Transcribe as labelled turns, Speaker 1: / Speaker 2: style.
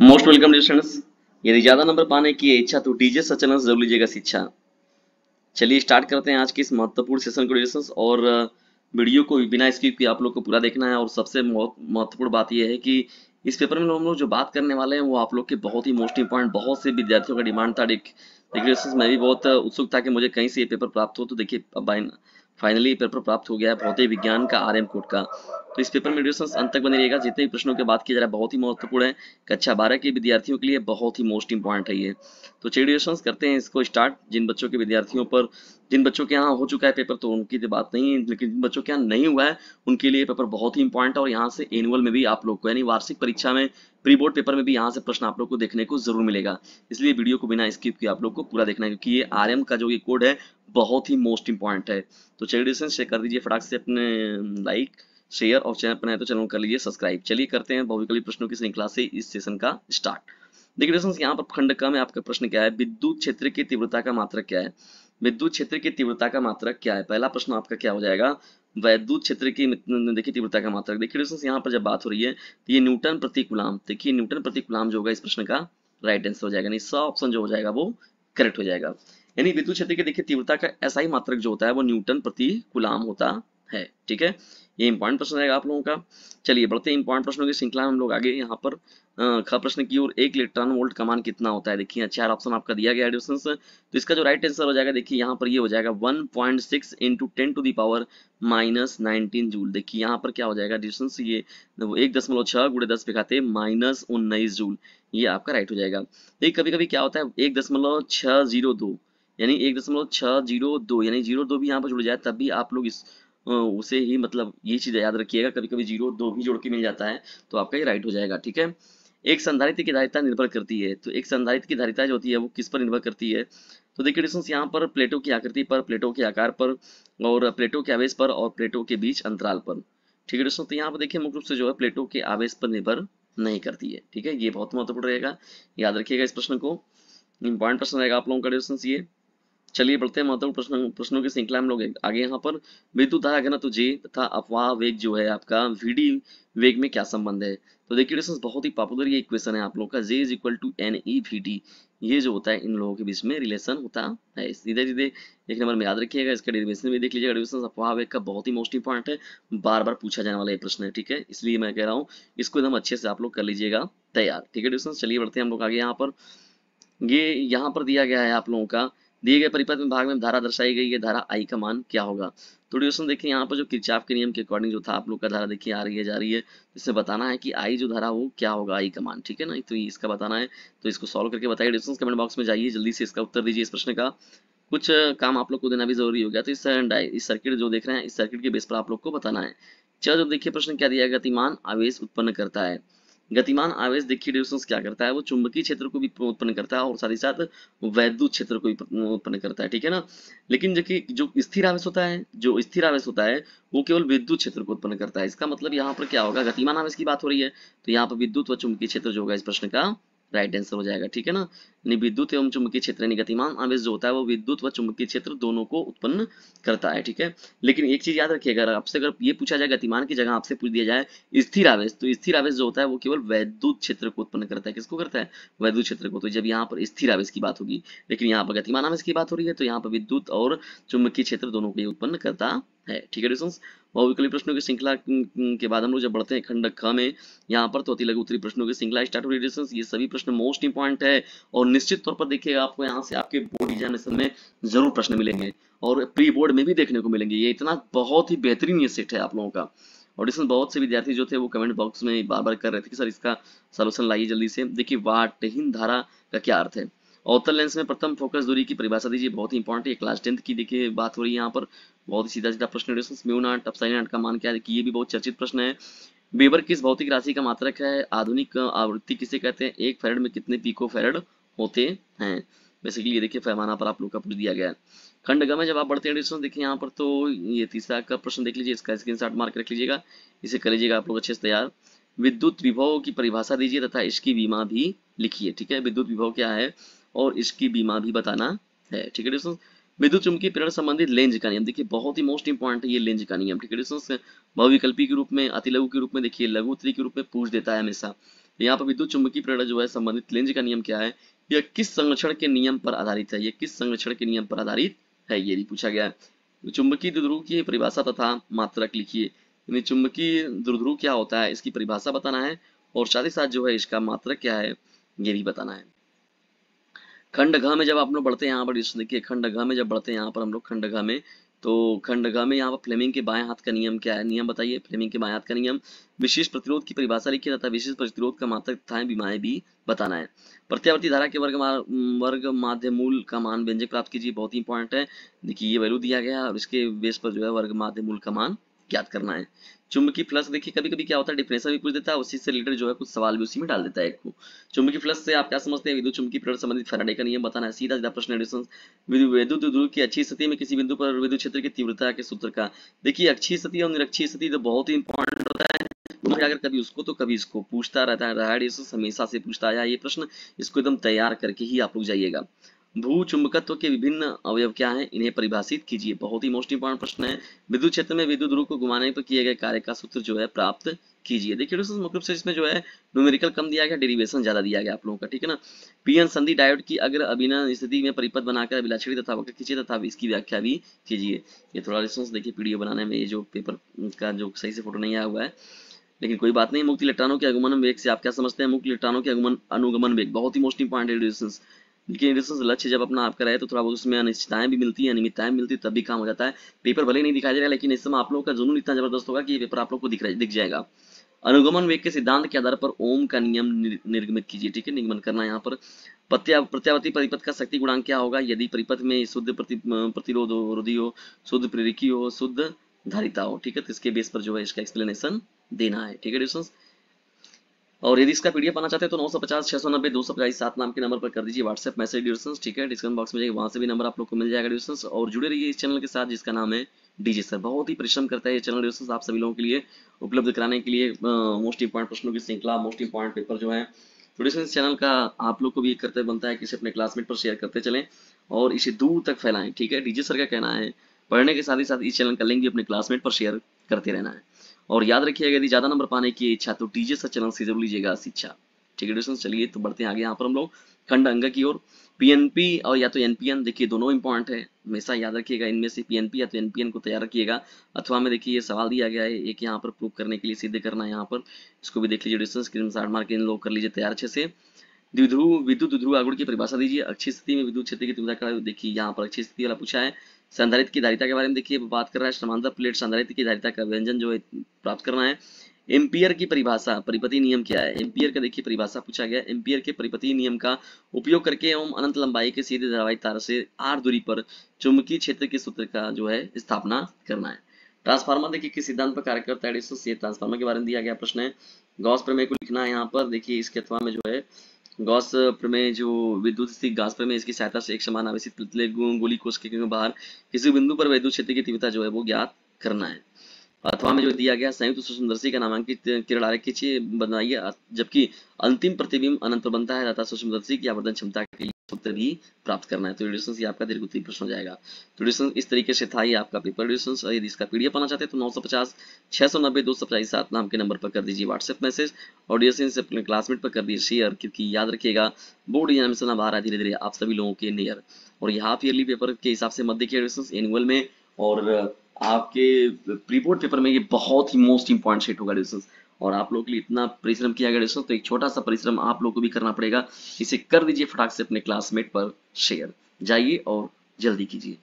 Speaker 1: most welcome students यदि ज्यादा number पाने की इच्छा तो डीजे सचलन जरूर लीजिएगा शिक्षा चलिए स्टार्ट करते हैं आज के इस महत्वपूर्ण सेशन को और वीडियो को बिना स्किप किए आप लोग को पूरा देखना है और सबसे महत्वपूर्ण बात यह है कि इस पेपर में हम लोग जो बात करने वाले हैं वो आप लोग के बहुत ही मोस्ट इंपॉर्टेंट बहुत से विद्यार्थियों का डिमांड था रेगुलेशन मैं भी बहुत उत्सुक था कि मुझे कहीं से ये पेपर प्राप्त हो तो देखिए फाइनली पेपर प्राप्त हो गया है भौतिक विज्ञान का आर कोड का तो इस पेपर में वीडियो अंत तक बने रहिएगा जितने भी प्रश्नों के बात किया जा रहा है बहुत ही महत्वपूर्ण है कक्षा बारह के विद्यार्थियों के लिए बहुत ही मोस्ट इंपॉर्टेंट है ये तो चलिए करते हैं इसको स्टार्ट जिन बच्चों के विद्यार्थियों पर जिन बच्चों के यहाँ हो चुका है पेपर तो उनकी तो बात नहीं है लेकिन जिन बच्चों के यहाँ नहीं हुआ है उनके लिए पेपर बहुत ही इंपॉर्टेंट है और यहाँ से एनुअल में भी आप लोग को यानी वार्षिक परीक्षा में प्री बोर्ड पेपर में भी यहाँ से प्रश्न आप लोग को देखने को जरूर मिलेगा इसलिए वीडियो को बिना स्किप किए आप लोग को पूरा देखना है क्योंकि ये आर का जो ये कोड है बहुत ही मोस्ट इंपॉर्टेंट है तो चलिए ड्यूरेशन कर दीजिए फटाक से अपने लाइक शेयर और चैनल बनाए तो चैनल कर लीजिए सब्सक्राइब चलिए करते हैं बहुविकल्पी प्रश्नों की श्रृंखला से इस सेशन का स्टार्ट देखिए दोस्तों यहाँ पर खंड का में आपका प्रश्न क्या है विद्युत क्षेत्र की तीव्रता का मात्रक क्या है विद्युत क्षेत्र की तीव्रता का मात्रक क्या है पहला प्रश्न आपका क्या हो जाएगा वैद्युत क्षेत्र की देखिए तीव्रता का मात्रक देखिए दोस्तों यहाँ पर जब बात हो रही है तो ये न्यूटन प्रति गुलाम देखिए न्यूटन प्रति गुलाम जो होगा इस प्रश्न का राइट आंसर हो जाएगा नहीं सौ ऑप्शन जो हो जाएगा वो करेक्ट हो जाएगा यानी विद्युत क्षेत्र की देखिए तीव्रता का ऐसा ही मात्रक जो होता है वो न्यूटन प्रति गुलाम होता है ठीक है ये इंपॉर्टेंट प्रश्न रहेगा आप लोगों का चलिए बढ़ते हैं इंपॉर्टेंट प्रश्नों की श्रृंखला में हम लोग आगे यहाँ पर ख प्रश्न की ओर एक इलेक्ट्रॉन वोल्ट का मान कितना होता है देखिए चार ऑप्शन आपका दिया गया एडिशन तो इसका जो राइट आंसर हो जाएगा देखिए यहाँ पर ये यह हो जाएगा 1.6 point six into ten to the power minus nineteen joule देखिए यहाँ पर क्या हो जाएगा डिस्टेंस ये एक दशमलव छह गुड़े दस पिखाते माइनस उन्नीस जूल ये आपका राइट हो जाएगा देखिए कभी कभी क्या होता है एक दशमलव छह जीरो दो यानी एक दशमलव छह जीरो दो यानी जीरो दो भी यहाँ पर जुड़ जाए तब भी आप लोग इस उसे ही मतलब ये चीज़ याद रखिएगा कभी कभी जीरो दो भी जोड़ के मिल जाता है तो आपका ये राइट हो जाएगा ठीक है एक संधारित्र की धारिता निर्भर करती है तो एक संधारित्र की धारिता जो होती है वो किस पर निर्भर करती है तो देखिए डिस्टेंस यहाँ पर प्लेटो की आकृति पर प्लेटो के आकार पर और प्लेटो के आवेश पर और प्लेटो के बीच अंतराल पर ठीक है डिस्टेंस तो यहाँ पर देखिए मुख्य रूप से जो है प्लेटो के आवेश पर निर्भर नहीं करती है ठीक है ये बहुत महत्वपूर्ण रहेगा याद रखिएगा इस प्रश्न को इंपॉर्टेंट प्रश्न रहेगा आप लोगों का डिस्टेंस ये चलिए बढ़ते हैं महत्वपूर्ण प्रश्न प्रश्नों की श्रृंखला हम लोग आगे यहाँ पर विद्युत आया घनत्व जे तथा अफवाह वेग जो है आपका वीडी वेग में क्या संबंध है तो देखिए बहुत ही पॉपुलर ये इक्वेशन है आप लोग का J is equal to N E V D ये जो होता है इन लोगों के बीच में रिलेशन होता है सीधे सीधे एक नंबर में याद रखिएगा इसका डेरिवेशन भी देख लीजिएगा डेरिवेशन अफवाह वेग का बहुत ही मोस्ट इंपॉर्टेंट है बार बार पूछा जाने वाला ये प्रश्न है ठीक है इसलिए मैं कह रहा हूँ इसको एकदम अच्छे से आप लोग कर लीजिएगा तैयार ठीक है चलिए बढ़ते हैं हम लोग आगे यहाँ पर ये यहाँ पर दिया गया है आप लोगों का दिए गए परिपथ में भाग में धारा दर्शाई गई है धारा आई का मान क्या होगा तो क्वेश्चन देखिए यहाँ पर जो किरचाप के नियम के अकॉर्डिंग जो था आप लोग का धारा देखिए आ रही है जा रही है इससे बताना है कि आई जो धारा वो क्या होगा आई का मान ठीक है ना तो इसका बताना है तो इसको सोल्व करके बताइए ड्यूरेशन कमेंट बॉक्स में जाइए जल्दी से इसका उत्तर दीजिए इस प्रश्न का कुछ काम आप लोग को देना भी जरूरी हो गया तो इस सर्किट जो देख रहे हैं इस सर्किट के बेस पर आप लोग को बताना है चलो देखिए प्रश्न क्या दिया गतिमान आवेश उत्पन्न करता है गतिमान आवेश देखिए डिविजन क्या करता है वो चुंबकीय क्षेत्र को भी उत्पन्न करता है और साथ ही साथ वैद्युत क्षेत्र को भी उत्पन्न करता है ठीक है ना लेकिन जो कि जो स्थिर आवेश होता है जो स्थिर आवेश होता है वो केवल विद्युत क्षेत्र को उत्पन्न करता है इसका मतलब यहाँ पर क्या होगा गतिमान आवेश की बात हो रही है तो यहाँ पर विद्युत व चुंबकीय क्षेत्र जो होगा इस प्रश्न का राइट right आंसर हो जाएगा ठीक है ना विद्युत एवं चुंबकीय क्षेत्र गतिमान आवेश जो होता है वो विद्युत व चुंबकीय क्षेत्र दोनों को उत्पन्न करता है ठीक है लेकिन एक चीज याद रखिएगा आपसे अगर ये पूछा जाए गतिमान की जगह आपसे पूछ दिया जाए स्थिर आवेश तो स्थिर आवेश जो होता है वो केवल वैद्युत क्षेत्र को उत्पन्न करता है किसको करता है वैद्युत क्षेत्र को तो जब यहाँ पर स्थिर आवेश की बात होगी लेकिन यहाँ पर गतिमान आवेश की बात हो रही है तो यहाँ पर विद्युत और चुंबकीय क्षेत्र दोनों को उत्पन्न करता है ठीक है स्टूडेंट्स बहुविकली प्रश्नों की श्रृंखला के बाद हम लोग जब बढ़ते हैं खंड ख में यहाँ पर तो अति लघु उत्तरी प्रश्नों की श्रृंखला स्टार्ट हो रही है ये सभी प्रश्न मोस्ट इंपॉर्टेंट है और निश्चित तौर पर देखिएगा आपको यहाँ से आपके बोर्ड एग्जामिनेशन में जरूर प्रश्न मिलेंगे और प्री बोर्ड में भी देखने को मिलेंगे ये इतना बहुत ही बेहतरीन ये सेट है आप लोगों का और इसमें बहुत से विद्यार्थी जो थे वो कमेंट बॉक्स में बार बार कर रहे थे कि सर इसका सोल्यूशन लाइए जल्दी से देखिए वाट हिंद धारा का क्या अर्थ है अवतल लेंस में प्रथम फोकस दूरी की परिभाषा दीजिए बहुत ही इंपॉर्टेंट है क्लास टेंथ की देखिए बात हो रही है यहाँ पर बहुत ही सीधा सीधा प्रश्न म्यू नाट का मान क्या है ये भी बहुत चर्चित प्रश्न है बेबर किस भौतिक राशि का मात्रक है आधुनिक आवृत्ति किसे कहते हैं एक फेरड में कितने पीको फेरड होते हैं बेसिकली ये देखिए फैमाना पर आप लोग का पूछ दिया गया है गम में जब आप बढ़ते हैं देखिए यहाँ पर तो ये तीसरा का प्रश्न देख लीजिए इसका स्क्रीन शॉट मार्क रख लीजिएगा इसे कर लीजिएगा आप लोग अच्छे से तैयार विद्युत विभव की परिभाषा दीजिए तथा इसकी बीमा भी लिखिए ठीक है विद्युत विभव क्या है और इसकी बीमा भी बताना है ठीक है दोस्तों विद्युत चुंबकीय प्रेरण संबंधित लेंज का नियम देखिए बहुत ही मोस्ट इंपॉर्टेंट है ये लेंज का नियम ठीक है दोस्तों बहुविकल्पी के रूप में अति लघु के रूप में देखिए लघु उत्तरी के रूप में पूछ देता है हमेशा यहाँ पर विद्युत चुंबकीय प्रेरण जो है संबंधित लेंज का नियम क्या है यह किस संरक्षण के नियम पर आधारित है यह किस संरक्षण के नियम पर आधारित है ये भी पूछा गया है चुंबकीय द्रुध्रुव की परिभाषा तथा मात्रक लिखिए यानी चुंबकीय द्रुध्रुव क्या होता है इसकी परिभाषा बताना है और साथ ही साथ जो है इसका मात्रक क्या है ये भी बताना है खंड घा में जब आप लोग बढ़ते हैं यहाँ पर देखिए खंड घा में जब बढ़ते हैं यहाँ पर हम लोग खंड घा में तो खंड घा में यहाँ पर फ्लेमिंग के बाएं हाथ का नियम क्या है नियम बताइए फ्लेमिंग के बाएं हाथ का नियम विशेष प्रतिरोध की परिभाषा लिखी जाता है विशेष प्रतिरोध का मात्र था बीमाएं भी बताना है प्रत्यावर्ती धारा के वर्ग वर्ग माध्य मूल का मान व्यंजक प्राप्त कीजिए बहुत ही इंपॉर्टेंट है देखिए ये वैल्यू दिया गया और इसके बेस पर जो है वर्ग माध्य मूल का मान ज्ञात करना है चुंबकीय फ्लक्स देखिए कभी कभी क्या होता है डिफिनेशन भी पूछ देता है उसी से रिलेटेड जो है कुछ सवाल भी उसी में डाल देता है आपको चुंबकीय फ्लक्स से आप क्या समझते हैं विद्युत चुंबकीय प्रेरण संबंधित फैराडे का नियम बताना है सीधा सीधा प्रश्न एडिशन विद्युत ध्रुव की अच्छी स्थिति में किसी बिंदु पर विद्युत क्षेत्र की तीव्रता के सूत्र का देखिए अच्छी स्थिति और निरक्षी स्थिति तो बहुत ही इंपॉर्टेंट होता है अगर कभी उसको तो कभी इसको पूछता रहता है हमेशा से पूछता है ये प्रश्न इसको एकदम तैयार करके ही आप लोग जाइएगा भू चुंबकत्व के विभिन्न अवयव क्या हैं इन्हें परिभाषित कीजिए बहुत ही मोस्ट इंपॉर्टेंट प्रश्न है विद्युत क्षेत्र में विद्युत रूप को घुमाने पर किए गए कार्य का सूत्र जो है प्राप्त कीजिए देखिए दोस्तों मुख्य रूप से इसमें जो है न्यूमेरिकल कम दिया गया डेरिवेशन ज्यादा दिया गया आप लोगों का ठीक है ना पीएन संधि डायोड की अगर अभिनय स्थिति में परिपथ बनाकर अभिलाक्षणी तथा वक्र खींचे तथा इसकी व्याख्या भी कीजिए ये थोड़ा रिस्पॉन्स देखिए पीडीओ बनाने में ये जो पेपर का जो सही से फोटो नहीं आया हुआ है लेकिन कोई बात नहीं मुक्त इलेक्ट्रॉनों के अगमन वेग से आप क्या समझते हैं मुक्त इलेक्ट्रॉनों के अगमन अनुगमन वेग बहुत ही मोस्ट इंपॉर्टेंट लेकिन रिसर्च लक्ष्य जब अपना आपका रहे तो थोड़ा बहुत उसमें अनिश्चितताएं भी मिलती है अनियमितताएं मिलती है तब भी काम हो जाता है पेपर भले नहीं दिखाया जाएगा लेकिन इस समय आप लोगों का जुनून इतना जबरदस्त होगा कि ये पेपर आप लोग को दिख दिख जाएगा अनुगमन वेग के सिद्धांत के आधार पर ओम का नियम निर्गमित कीजिए ठीक है निगमन करना यहाँ पर प्रत्यावर्ती परिपथ का शक्ति गुणांक क्या होगा यदि परिपथ में शुद्ध प्रतिरोध रोधी हो शुद्ध प्रेरिकी हो शुद्ध धारिता हो ठीक है तो इसके बेस पर जो है इसका एक्सप्लेनेशन देना है ठीक है और यदि इसका पीडीएफ पाना चाहते हैं तो नौ सौ पचास छह सौ नब्बे दो सौ पचास सात नाम के नंबर पर कर दीजिए व्हाट्सएप मैसेज डिस्टेंस ठीक है डिस्क्रिप्शन बॉक्स में जाएगा वहां से भी नंबर आप लोग को मिल जाएगा डिस्टेंस और जुड़े रहिए इस चैनल के साथ जिसका नाम है डीजे सर बहुत ही परिश्रम करता है ये चैनल डिस्टेंस आप सभी लोगों के लिए उपलब्ध कराने के लिए मोस्ट इंपॉर्टेंट प्रश्नों की श्रृंखला मोस्ट इंपॉर्टेंट पेपर जो है तो चैनल का आप लोग को भी एक करते बनता है कि इसे अपने क्लासमेट पर शेयर करते चले और इसे दूर तक फैलाएं ठीक है डीजे सर का कहना है पढ़ने के साथ ही साथ इस चैनल का लिंक भी अपने क्लासमेट पर शेयर करते रहना है और याद रखिएगा यदि ज्यादा नंबर पाने की इच्छा तो टीजे सा चैनल से जरूर लीजिएगा शिक्षा ठीक है चलिए तो बढ़ते हैं आगे यहाँ पर हम लोग खंड अंग की ओर पीएनपी और या तो एनपीएन देखिए दोनों इंपॉर्टेंट है हमेशा याद रखिएगा इनमें से पीएनपी या तो एनपीएन को तैयार रखिएगा अथवा में देखिए ये सवाल दिया गया है एक यहाँ पर प्रूव करने के लिए सीधे करना है यहाँ पर इसको भी देख लीजिए स्क्रीन साठ इन लोग कर लीजिए तैयार अच्छे से विद्युत विद्युत ध्रुव आगुड़ की परिभाषा दीजिए अच्छी स्थिति में विद्युत क्षेत्र की देखिए यहाँ पर अच्छी स्थिति वाला पूछा है संधारित की धारिता के बारे में देखिए बात कर रहा है समांतर प्लेट संधारित की धारिता का व्यंजन जो प्राप्त करना है एम्पियर की परिभाषा परिपति नियम क्या है एम्पियर का देखिए परिभाषा पूछा गया एम्पियर के परिपति नियम का उपयोग करके एवं अनंत लंबाई के सीधे धारावाहिक तार से आर दूरी पर चुंबकीय क्षेत्र के सूत्र का जो है स्थापना करना है ट्रांसफार्मर देखिए किस सिद्धांत पर कार्य करता है ट्रांसफार्मर के बारे में दिया गया प्रश्न है गौस प्रमेय को लिखना है यहाँ पर देखिए इसके अथवा में जो है गॉस प्रमेय जो विद्युत स्थित गॉस प्रमेय इसकी सहायता से एक समान आवेशित गोली कोष के बाहर किसी बिंदु पर वैद्युत क्षेत्र की तीव्रता जो है वो ज्ञात करना है अथवा में जो दिया गया संयुक्त सूक्ष्मदर्शी का नामांकित किरण आरक्षी बनाइए जबकि अंतिम प्रतिबिंब अनंत पर बनता है तथा की आवर्धन क्षमता के उत्तर भी प्राप्त करना है तो रिड्यूशन ये आपका दीर्घ उत्तरी प्रश्न हो जाएगा तो रिड्यूशन इस तरीके से था ये आपका पेपर रिड्यूशन यदि इसका पीडीएफ पाना चाहते हैं तो नौ सौ पचास छह सौ नब्बे दो सौ पचास सात नाम के नंबर पर कर दीजिए व्हाट्सएप मैसेज और रिड्यूशन से अपने क्लासमेट पर कर दीजिए शेयर क्योंकि याद रखिएगा बोर्ड एग्जामिनेशन अब आ रहा है धीरे धीरे आप सभी लोगों के नियर और ये हाफ ईयरली पेपर के हिसाब से मत देखिए रिड्यूशन एनुअल में और आपके प्री पेपर में ये बहुत ही मोस्ट इंपॉर्टेंट सेट होगा रिड्यूशन और आप लोग के लिए इतना परिश्रम किया गया दोस्तों तो एक छोटा सा परिश्रम आप लोग को भी करना पड़ेगा इसे कर दीजिए फटाक से अपने क्लासमेट पर शेयर जाइए और जल्दी कीजिए